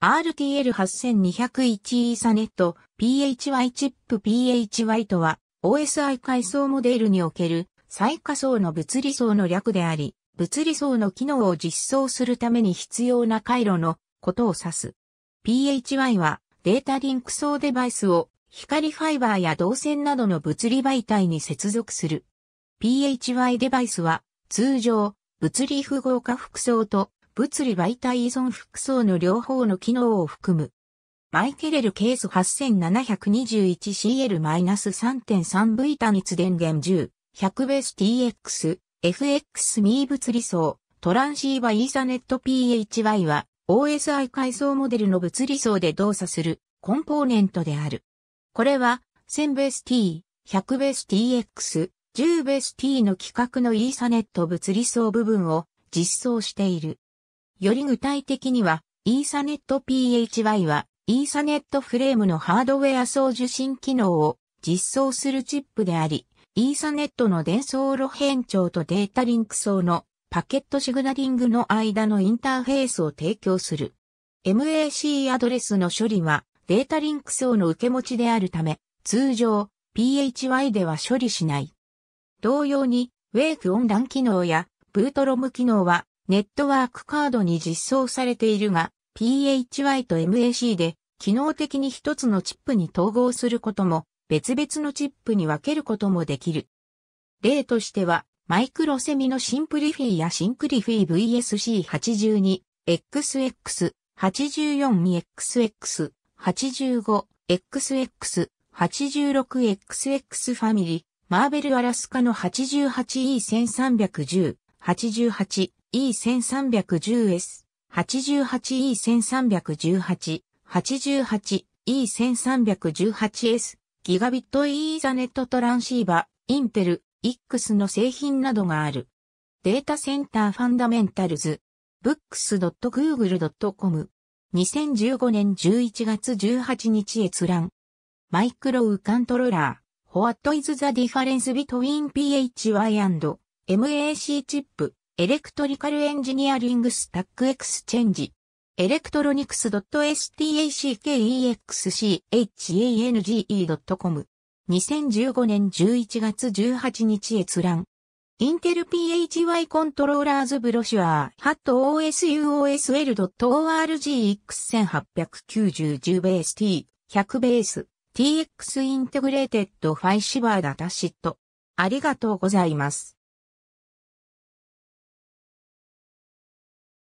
RTL8201 イーサネット PHY チップ PHY とは OSI 階層モデルにおける最下層の物理層の略であり、物理層の機能を実装するために必要な回路のことを指す。PHY はデータリンク層デバイスを光ファイバーや導線などの物理媒体に接続する。PHY デバイスは通常物理符号化複層と物理媒体依存複層の両方の機能を含む。マイケレルケース 8721CL-3.3V 単一電源10、100ベース TX、FX ミー物理層、トランシーバイーサネット PHY は OSI 階層モデルの物理層で動作するコンポーネントである。これは1000ベース T、100ベース TX、10ベース T の規格のイーサネット物理層部分を実装している。より具体的には、イーサネット PHY は、イーサネットフレームのハードウェア送受信機能を実装するチップであり、イーサネットの伝送路変調とデータリンク層のパケットシグナリングの間のインターフェースを提供する。MAC アドレスの処理はデータリンク層の受け持ちであるため、通常 PHY では処理しない。同様に、ウェイクオンラン機能やブートロム機能はネットワークカードに実装されているが、PHY と MAC で機能的に一つのチップに統合することも、別々のチップに分けることもできる。例としては、マイクロセミのシンプリフィやシンクリフィ VSC82、XX、84XX、85、XX、86XX ファミリー、マーベルアラスカの 88E1310、88、E1310S、88E1318、88E1318S、ギガビットイーザネットトランシーバ、インテル、X の製品などがある。データセンターファンダメンタルズ、books.google.com。2015年11月18日閲覧。マイクロウカントローラー。What is the difference between PHY and MAC チップエレクトリカルエンジニアリングスタックエクスチェンジ。エレクトロニクス s t a c k e x c h a n g e c o m 2015年11月18日閲覧。インテル PHY コントローラーズブロシュアー、ハット OSUOSL.org1890 x ベース T、100ベース、TX インテグレーテッドファイシバーダタシット。ありがとうございます。